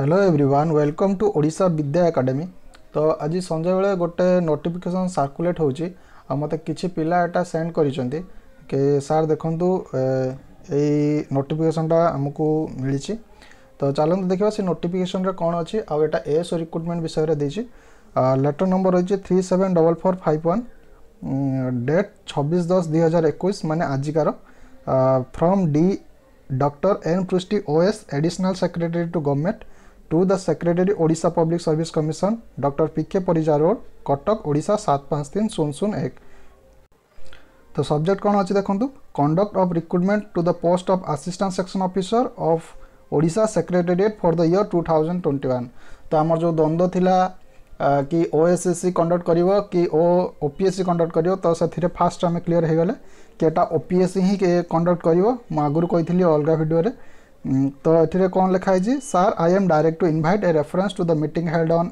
Hello everyone welcome to Odisha Vidya academy ତ ଆଜି ସଞ୍ଜବେଳେ ଗୋଟେ ନୋଟିଫିକେସନ୍ ସାର୍କୁଲେଟ୍ ହେଉଛି ଆଉ ମୋତେ କିଛି ପିଲା ଏଇଟା ସେଣ୍ଡ କରିଛନ୍ତି କି ସାର୍ ଦେଖନ୍ତୁ ଏଇ ନୋଟିଫିକେସନ୍ଟା ଆମକୁ ମିଳିଛି ତ ଚାଲନ୍ତୁ ଦେଖିବା ସେ ନୋଟିଫିକେସନ୍ରେ କ'ଣ ଅଛି ଆଉ ଏଇଟା ଏସ୍ ରିକ୍ରୁଟମେଣ୍ଟ ବିଷୟରେ ଦେଇଛି ଲେଟର ନମ୍ବର ରହିଛି three seven double four five one date ଛବିଶ ଦଶ ଦୁଇ ହଜାର ଏକୋଇଶ ମାନେ ଆଜିକାର from D doctor N Prusti OAS additional secretary to government to the secretary Odisha public service commission doctor PK Parija road Cuttack Odisha सात पाँच तीन शून शून एक तो सब्जेक्ट कौन अच्छी देखो conduct of recruitment to the post of assistant section officer of Odisha secretariat for the year two thousand twenty one तो आम जो द्वंद्व थिला कि O S S C conduct कर कि ओ ओपीएससी कंडक्ट कर तो से फास्ट आम क्लीयर हो गले कि यहाँ ही कंडक्ट कर मुझे आगुरी कही अलग भिडियो ତ ଏଥିରେ କ'ଣ ଲେଖା ହେଇଛି sir I am direct to invite a reference to the meeting held on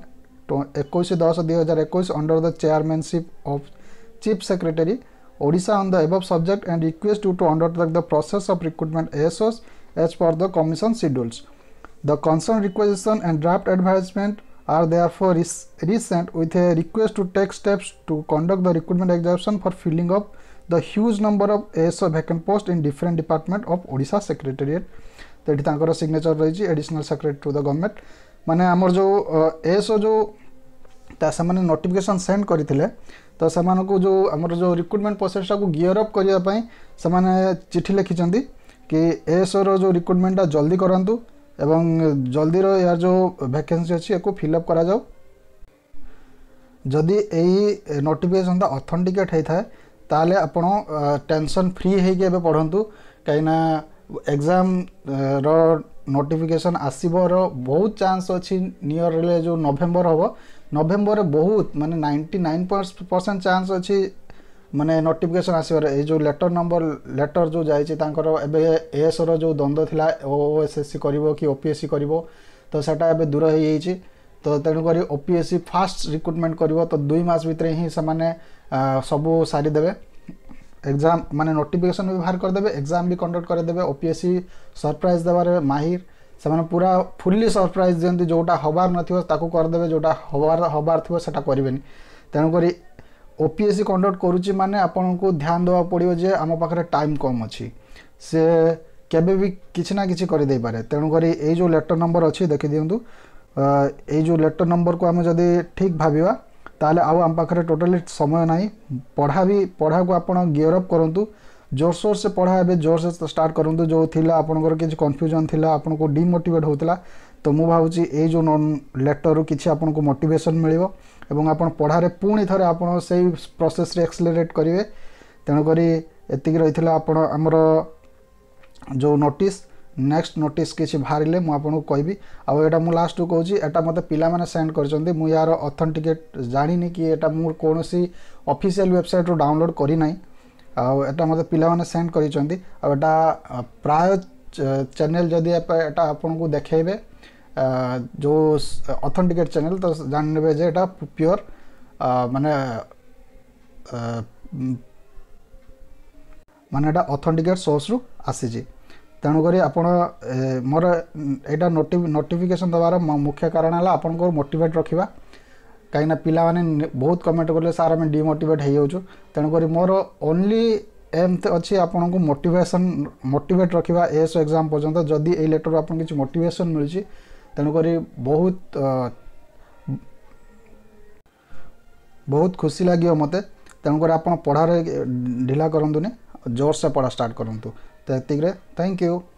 ଏକୋଇଶ ଦଶ ଦୁଇ ହଜାର ଏକୋଇଶ under the chairmanship of chief secretary Odisha on the above subject and request you to undertake the process of recruitment ASOs as per the commission schedules. The concern requisition and draft advertisement are therefore resent with a request to take steps to conduct the recruitment examination for filling up the huge number of ASO vacant posts in different departments of Odisha Secretariat. तो ये signature रही additional secretary to the government मैंने आमर जो SO जो से notification send करते तो से जो आमर जो रिक्रुटमेंट प्रोसेस टाक गिअरअप करने से चिठी लिखिं कि एसओ रो रिक्रुटमेंटा जल्दी करूँ एवं जल्दी यार जो भैकेन्सी अच्छी या फिलअप कराऊ जदि यही नोटिफिकेसन अथेंटिकेट होता है तेल आप टेनसन फ्री हो पढ़तु कहीं ଏକ୍ଜାମ୍ର ନୋଟିଫିକେସନ୍ ଆସିବାର ବହୁତ ଚାନ୍ସ ଅଛି ନିୟର ହେଲେ ଯେଉଁ ନଭେମ୍ବର ହେବ ନଭେମ୍ବରରେ ବହୁତ ମାନେ ନାଇଣ୍ଟି ନାଇନ୍ ପରସେଣ୍ଟ ଚାନ୍ସ ଅଛି ମାନେ ନୋଟିଫିକେସନ୍ ଆସିବାର ଏଇ ଯେଉଁ ଲେଟର୍ ନମ୍ବର ଲେଟର୍ ଯେଉଁ ଯାଇଛି ତାଙ୍କର ଏବେ ଏଏସ୍ର ଯେଉଁ ଦ୍ୱନ୍ଦ୍ୱ ଥିଲା ଓ ଏସ୍ ଏସ୍ ସି କରିବ କି ଓ ପି ଏସ୍ ସି କରିବ ତ ସେଇଟା ଏବେ ଦୂର ହେଇଯାଇଛି ତ ତେଣୁକରି O P S C fast recruitment କରିବ ତ ଦୁଇ ମାସ ଭିତରେ ହିଁ ସେମାନେ ସବୁ ସାରିଦେବେ एग्जाम माने नोटिफिकेसन भी बाहर करदे एग्जाम भी कंडक्ट करदे ओपीएससी सरप्राइज देवार माहिर से पूरा फुल्ली सरप्राइज दिखते जोटा हबार नरदे जोटा हबार हबार थी से करें तेणुक ओपीएससी कंडक्ट करुच्ची मैंने आपन को ध्यान देवा पड़ो जे आम पाखे टाइम कम अच्छी से केबे भी किसी ना किसी करदे पारे तेणुक ये जो लेटर नंबर अच्छी देखी दिंतु ये जो लेटर नंबर को आम जदि ठीक भावा ତାହେଲେ ଆଉ ଆମ ପାଖରେ ଟୋଟାଲି ସମୟ ନାହିଁ ପଢ଼ା ବି ପଢ଼ାକୁ ଆପଣ ଗିଅରଅପ୍ କରନ୍ତୁ ଜୋରସୋରସେ ପଢ଼ା ଏବେ ଜୋରସେ ଷ୍ଟାର୍ଟ କରନ୍ତୁ ଯେଉଁ ଥିଲା ଆପଣଙ୍କର କିଛି କନଫ୍ୟୁଜନ୍ ଥିଲା ଆପଣଙ୍କୁ ଡିମୋଟିଭେଟ୍ ହେଉଥିଲା ତ ମୁଁ ଭାବୁଛି ଏଇ ଯେଉଁ ଲେଟର୍ରୁ କିଛି ଆପଣଙ୍କୁ ମୋଟିଭେସନ୍ ମିଳିବ ଏବଂ ଆପଣ ପଢ଼ାରେ ପୁଣି ଥରେ ଆପଣ ସେଇ ପ୍ରୋସେସ୍ରେ ଏକ୍ସଲେରେଟ୍ କରିବେ ତେଣୁକରି ଏତିକି ରହିଥିଲା ଆପଣ ଆମର ଯେଉଁ ନୋଟିସ୍ ନେକ୍ସଟ ନୋଟିସ୍ କିଛି ବାହାରିଲେ ମୁଁ ଆପଣଙ୍କୁ କହିବି ଆଉ ଏଇଟା ମୁଁ ଲାଷ୍ଟକୁ କହୁଛି ଏଇଟା ମୋତେ ପିଲାମାନେ ସେଣ୍ଡ କରିଛନ୍ତି ମୁଁ ଏହାର ଅଥେଣ୍ଟିକେଟ୍ ଜାଣିନି କି ଏଇଟା ମୁଁ କୌଣସି ଅଫିସିଆଲ୍ ୱେବସାଇଟ୍ରୁ ଡାଉନଲୋଡ଼୍ କରିନାହିଁ ଆଉ ଏଇଟା ମୋତେ ପିଲାମାନେ ସେଣ୍ଡ କରିଛନ୍ତି ଆଉ ଏଇଟା ପ୍ରାୟ ଚ୍ୟାନେଲ୍ ଯଦି ଏଇଟା ଆପଣଙ୍କୁ ଦେଖାଇବେ ଯେଉଁ ଅଥେଣ୍ଟିକେଟ୍ ଚ୍ୟାନେଲ୍ ତ ଜାଣିନେବେ ଯେ ଏଇଟା ପିଓର ମାନେ ମାନେ ଏଇଟା ଅଥେଣ୍ଟିକେଟ୍ ସୋର୍ସରୁ ଆସିଛି ତେଣୁକରି ଆପଣ ମୋର ଏଇଟା ନୋଟିଫିକେସନ୍ ଦେବାର ମୁଖ୍ୟ କାରଣ ହେଲା ଆପଣଙ୍କୁ ମୋଟିଭେଟ୍ ରଖିବା କାହିଁକିନା ପିଲାମାନେ ବହୁତ କମେଣ୍ଟ କଲେ ସାର୍ ଆମେ ଡିମୋଟିଭେଟ୍ ହେଇଯାଉଛୁ ତେଣୁକରି ମୋର ଓନ୍ଲି ଏମ୍ ଅଛି ଆପଣଙ୍କୁ ମୋଟିଭେସନ୍ ମୋଟିଭେଟ୍ ରଖିବା ଏସ୍ ଏକ୍ଜାମ୍ ପର୍ଯ୍ୟନ୍ତ ଯଦି ଏଇ ଲେଟର୍ରୁ ଆପଣଙ୍କୁ କିଛି ମୋଟିଭେସନ୍ ମିଳୁଛି ତେଣୁକରି ବହୁତ ବହୁତ ଖୁସି ଲାଗିବ ମୋତେ ତେଣୁକରି ଆପଣ ପଢ଼ାରେ ଢିଲା କରନ୍ତୁନି जोर से पढ़ा स्टार्ट करूँ तो ये थैंक यू